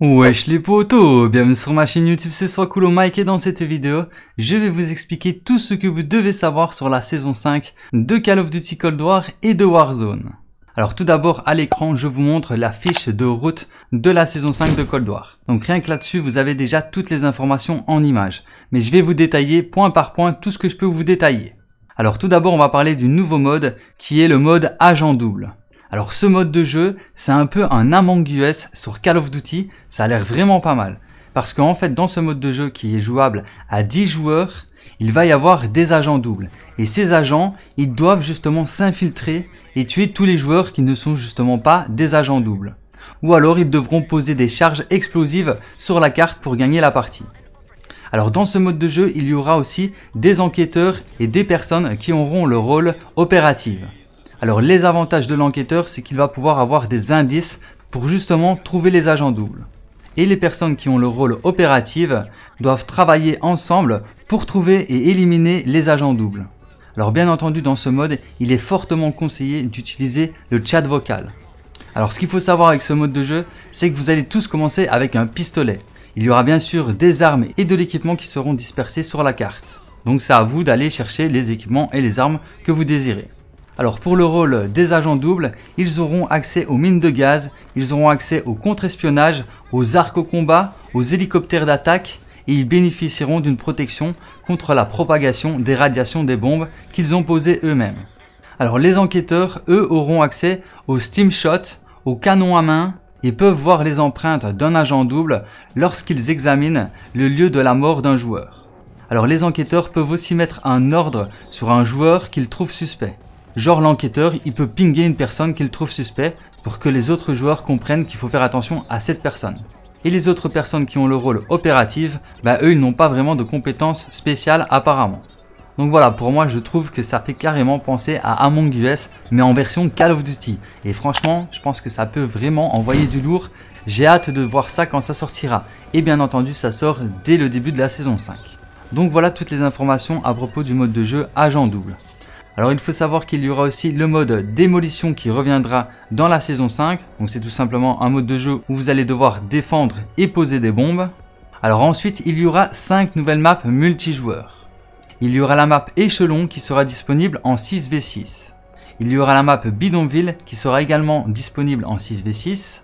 Wesh les potos, bienvenue sur ma chaîne YouTube, c'est soit Mike et dans cette vidéo, je vais vous expliquer tout ce que vous devez savoir sur la saison 5 de Call of Duty Cold War et de Warzone. Alors tout d'abord à l'écran je vous montre la fiche de route de la saison 5 de Cold War. Donc rien que là-dessus vous avez déjà toutes les informations en images. Mais je vais vous détailler point par point tout ce que je peux vous détailler. Alors tout d'abord on va parler du nouveau mode qui est le mode agent double. Alors ce mode de jeu, c'est un peu un Among sur Call of Duty, ça a l'air vraiment pas mal. Parce qu'en fait, dans ce mode de jeu qui est jouable à 10 joueurs, il va y avoir des agents doubles. Et ces agents, ils doivent justement s'infiltrer et tuer tous les joueurs qui ne sont justement pas des agents doubles. Ou alors ils devront poser des charges explosives sur la carte pour gagner la partie. Alors dans ce mode de jeu, il y aura aussi des enquêteurs et des personnes qui auront le rôle opératif. Alors les avantages de l'enquêteur, c'est qu'il va pouvoir avoir des indices pour justement trouver les agents doubles. Et les personnes qui ont le rôle opératif doivent travailler ensemble pour trouver et éliminer les agents doubles. Alors bien entendu dans ce mode, il est fortement conseillé d'utiliser le chat vocal. Alors ce qu'il faut savoir avec ce mode de jeu, c'est que vous allez tous commencer avec un pistolet. Il y aura bien sûr des armes et de l'équipement qui seront dispersés sur la carte. Donc c'est à vous d'aller chercher les équipements et les armes que vous désirez. Alors pour le rôle des agents doubles, ils auront accès aux mines de gaz, ils auront accès au contre-espionnage, aux arcs au combat, aux hélicoptères d'attaque et ils bénéficieront d'une protection contre la propagation des radiations des bombes qu'ils ont posées eux-mêmes. Alors les enquêteurs, eux, auront accès aux steam aux canons à main et peuvent voir les empreintes d'un agent double lorsqu'ils examinent le lieu de la mort d'un joueur. Alors les enquêteurs peuvent aussi mettre un ordre sur un joueur qu'ils trouvent suspect. Genre l'enquêteur, il peut pinguer une personne qu'il trouve suspect pour que les autres joueurs comprennent qu'il faut faire attention à cette personne. Et les autres personnes qui ont le rôle opératif, bah eux ils n'ont pas vraiment de compétences spéciales apparemment. Donc voilà, pour moi je trouve que ça fait carrément penser à Among Us, mais en version Call of Duty. Et franchement, je pense que ça peut vraiment envoyer du lourd. J'ai hâte de voir ça quand ça sortira. Et bien entendu, ça sort dès le début de la saison 5. Donc voilà toutes les informations à propos du mode de jeu Agent Double. Alors il faut savoir qu'il y aura aussi le mode démolition qui reviendra dans la saison 5. Donc c'est tout simplement un mode de jeu où vous allez devoir défendre et poser des bombes. Alors ensuite il y aura 5 nouvelles maps multijoueurs. Il y aura la map échelon qui sera disponible en 6v6. Il y aura la map bidonville qui sera également disponible en 6v6.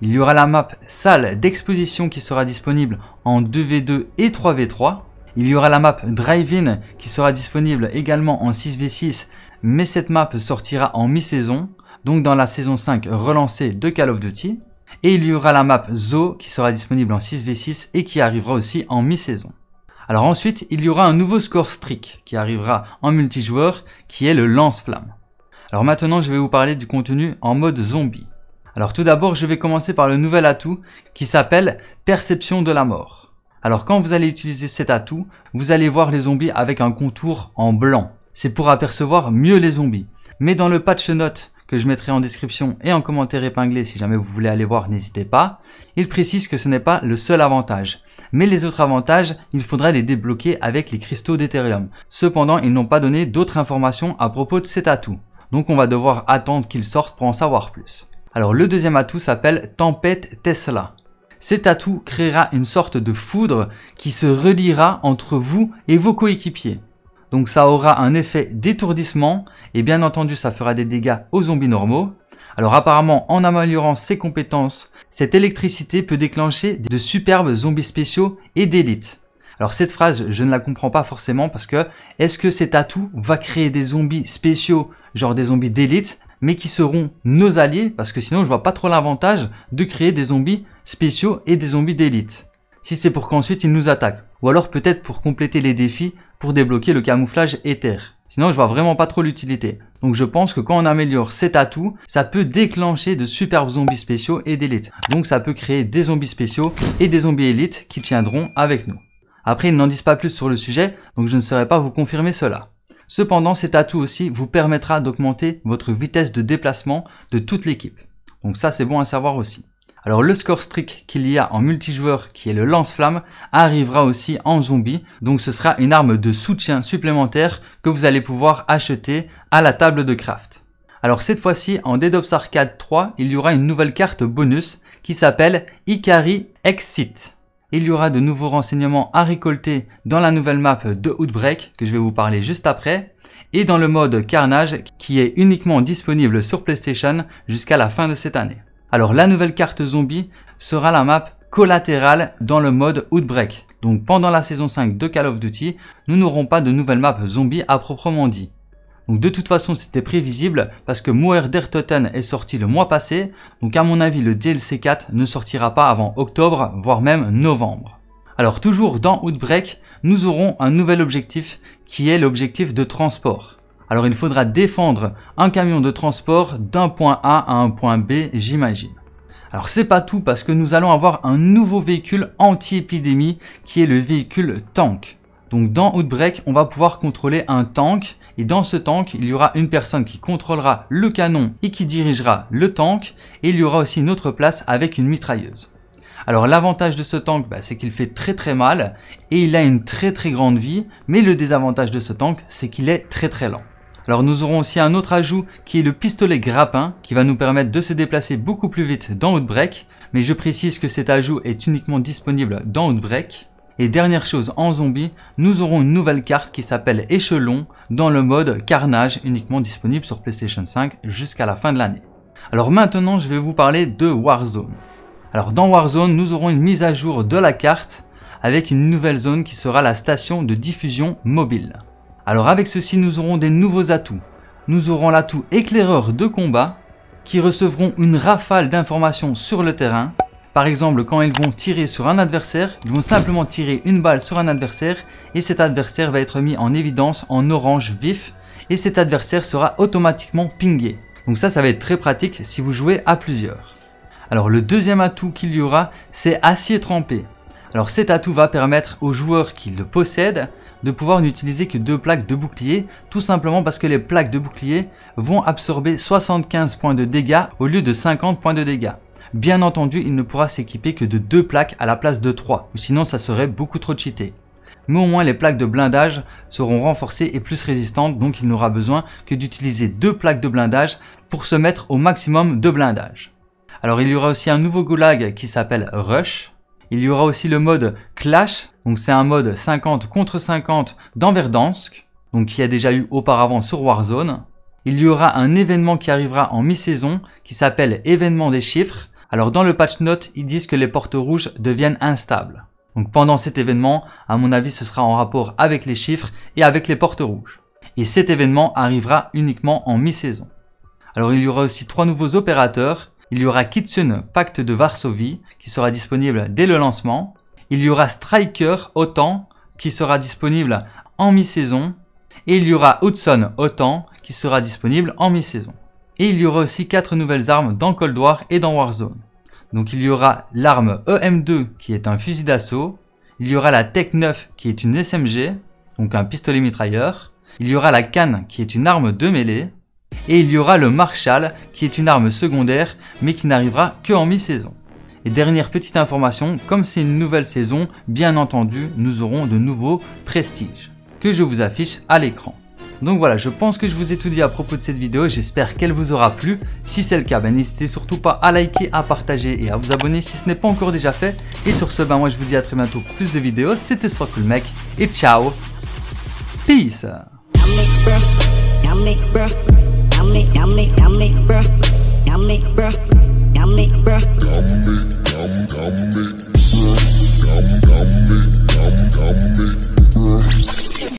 Il y aura la map salle d'exposition qui sera disponible en 2v2 et 3v3. Il y aura la map Drive-In qui sera disponible également en 6v6, mais cette map sortira en mi-saison, donc dans la saison 5 relancée de Call of Duty. Et il y aura la map Zo qui sera disponible en 6v6 et qui arrivera aussi en mi-saison. Alors ensuite, il y aura un nouveau score streak qui arrivera en multijoueur qui est le lance-flamme. Alors maintenant, je vais vous parler du contenu en mode zombie. Alors tout d'abord, je vais commencer par le nouvel atout qui s'appelle Perception de la mort. Alors quand vous allez utiliser cet atout, vous allez voir les zombies avec un contour en blanc. C'est pour apercevoir mieux les zombies. Mais dans le patch note que je mettrai en description et en commentaire épinglé si jamais vous voulez aller voir, n'hésitez pas. Il précise que ce n'est pas le seul avantage. Mais les autres avantages, il faudrait les débloquer avec les cristaux d'Ethereum. Cependant, ils n'ont pas donné d'autres informations à propos de cet atout. Donc on va devoir attendre qu'ils sortent pour en savoir plus. Alors le deuxième atout s'appelle Tempête Tesla cet atout créera une sorte de foudre qui se reliera entre vous et vos coéquipiers. Donc ça aura un effet d'étourdissement et bien entendu ça fera des dégâts aux zombies normaux. Alors apparemment en améliorant ses compétences, cette électricité peut déclencher de superbes zombies spéciaux et d'élite. Alors cette phrase, je ne la comprends pas forcément parce que est-ce que cet atout va créer des zombies spéciaux, genre des zombies d'élite, mais qui seront nos alliés parce que sinon je vois pas trop l'avantage de créer des zombies spéciaux et des zombies d'élite. Si c'est pour qu'ensuite ils nous attaquent. Ou alors peut-être pour compléter les défis pour débloquer le camouflage éther. Sinon je vois vraiment pas trop l'utilité. Donc je pense que quand on améliore cet atout, ça peut déclencher de superbes zombies spéciaux et d'élite. Donc ça peut créer des zombies spéciaux et des zombies élites qui tiendront avec nous. Après ils n'en disent pas plus sur le sujet, donc je ne saurais pas vous confirmer cela. Cependant, cet atout aussi vous permettra d'augmenter votre vitesse de déplacement de toute l'équipe. Donc ça, c'est bon à savoir aussi. Alors le score streak qu'il y a en multijoueur qui est le lance-flamme arrivera aussi en zombie. Donc ce sera une arme de soutien supplémentaire que vous allez pouvoir acheter à la table de craft. Alors cette fois-ci en Dead Ops Arcade 3, il y aura une nouvelle carte bonus qui s'appelle Ikari Exit. Il y aura de nouveaux renseignements à récolter dans la nouvelle map de Outbreak que je vais vous parler juste après et dans le mode Carnage qui est uniquement disponible sur PlayStation jusqu'à la fin de cette année. Alors la nouvelle carte zombie sera la map collatérale dans le mode Outbreak. Donc pendant la saison 5 de Call of Duty, nous n'aurons pas de nouvelle map zombie à proprement dit. Donc de toute façon c'était prévisible parce que Moer Totten est sorti le mois passé, donc à mon avis le DLC 4 ne sortira pas avant octobre, voire même novembre. Alors toujours dans Outbreak, nous aurons un nouvel objectif qui est l'objectif de transport. Alors il faudra défendre un camion de transport d'un point A à un point B, j'imagine. Alors c'est pas tout parce que nous allons avoir un nouveau véhicule anti-épidémie qui est le véhicule tank. Donc dans Outbreak, on va pouvoir contrôler un tank et dans ce tank, il y aura une personne qui contrôlera le canon et qui dirigera le tank et il y aura aussi une autre place avec une mitrailleuse. Alors l'avantage de ce tank, bah, c'est qu'il fait très très mal et il a une très très grande vie, mais le désavantage de ce tank, c'est qu'il est très très lent. Alors nous aurons aussi un autre ajout qui est le pistolet grappin qui va nous permettre de se déplacer beaucoup plus vite dans Outbreak. Mais je précise que cet ajout est uniquement disponible dans Outbreak. Et dernière chose en zombie, nous aurons une nouvelle carte qui s'appelle Échelon dans le mode Carnage uniquement disponible sur PlayStation 5 jusqu'à la fin de l'année. Alors maintenant je vais vous parler de Warzone. Alors dans Warzone nous aurons une mise à jour de la carte avec une nouvelle zone qui sera la station de diffusion mobile. Alors avec ceci, nous aurons des nouveaux atouts. Nous aurons l'atout éclaireur de combat, qui recevront une rafale d'informations sur le terrain. Par exemple, quand ils vont tirer sur un adversaire, ils vont simplement tirer une balle sur un adversaire et cet adversaire va être mis en évidence en orange vif et cet adversaire sera automatiquement pingué. Donc ça, ça va être très pratique si vous jouez à plusieurs. Alors le deuxième atout qu'il y aura, c'est acier trempé. Alors cet atout va permettre aux joueurs qui le possèdent de pouvoir n'utiliser que deux plaques de bouclier, tout simplement parce que les plaques de bouclier vont absorber 75 points de dégâts au lieu de 50 points de dégâts. Bien entendu, il ne pourra s'équiper que de deux plaques à la place de trois, ou sinon ça serait beaucoup trop cheaté. Mais au moins les plaques de blindage seront renforcées et plus résistantes, donc il n'aura besoin que d'utiliser deux plaques de blindage pour se mettre au maximum de blindage. Alors il y aura aussi un nouveau goulag qui s'appelle Rush. Il y aura aussi le mode Clash donc c'est un mode 50 contre 50 dans Verdansk, donc qui a déjà eu auparavant sur Warzone. Il y aura un événement qui arrivera en mi-saison qui s'appelle événement des chiffres. Alors dans le patch note, ils disent que les portes rouges deviennent instables. Donc pendant cet événement, à mon avis, ce sera en rapport avec les chiffres et avec les portes rouges. Et cet événement arrivera uniquement en mi-saison. Alors il y aura aussi trois nouveaux opérateurs. Il y aura Kitsune Pacte de Varsovie qui sera disponible dès le lancement il y aura Striker autant qui sera disponible en mi-saison et il y aura Hudson autant qui sera disponible en mi-saison. Et il y aura aussi quatre nouvelles armes dans Cold War et dans Warzone. Donc il y aura l'arme EM2 qui est un fusil d'assaut, il y aura la Tech 9 qui est une SMG, donc un pistolet mitrailleur, il y aura la canne qui est une arme de mêlée, et il y aura le Marshall qui est une arme secondaire mais qui n'arrivera que en mi-saison. Et dernière petite information, comme c'est une nouvelle saison, bien entendu, nous aurons de nouveaux prestiges que je vous affiche à l'écran. Donc voilà, je pense que je vous ai tout dit à propos de cette vidéo, j'espère qu'elle vous aura plu. Si c'est le cas, n'hésitez surtout pas à liker, à partager et à vous abonner si ce n'est pas encore déjà fait. Et sur ce, ben, moi je vous dis à très bientôt pour plus de vidéos, c'était Soit Mec, et ciao Peace I'm, dumb, it, dumb,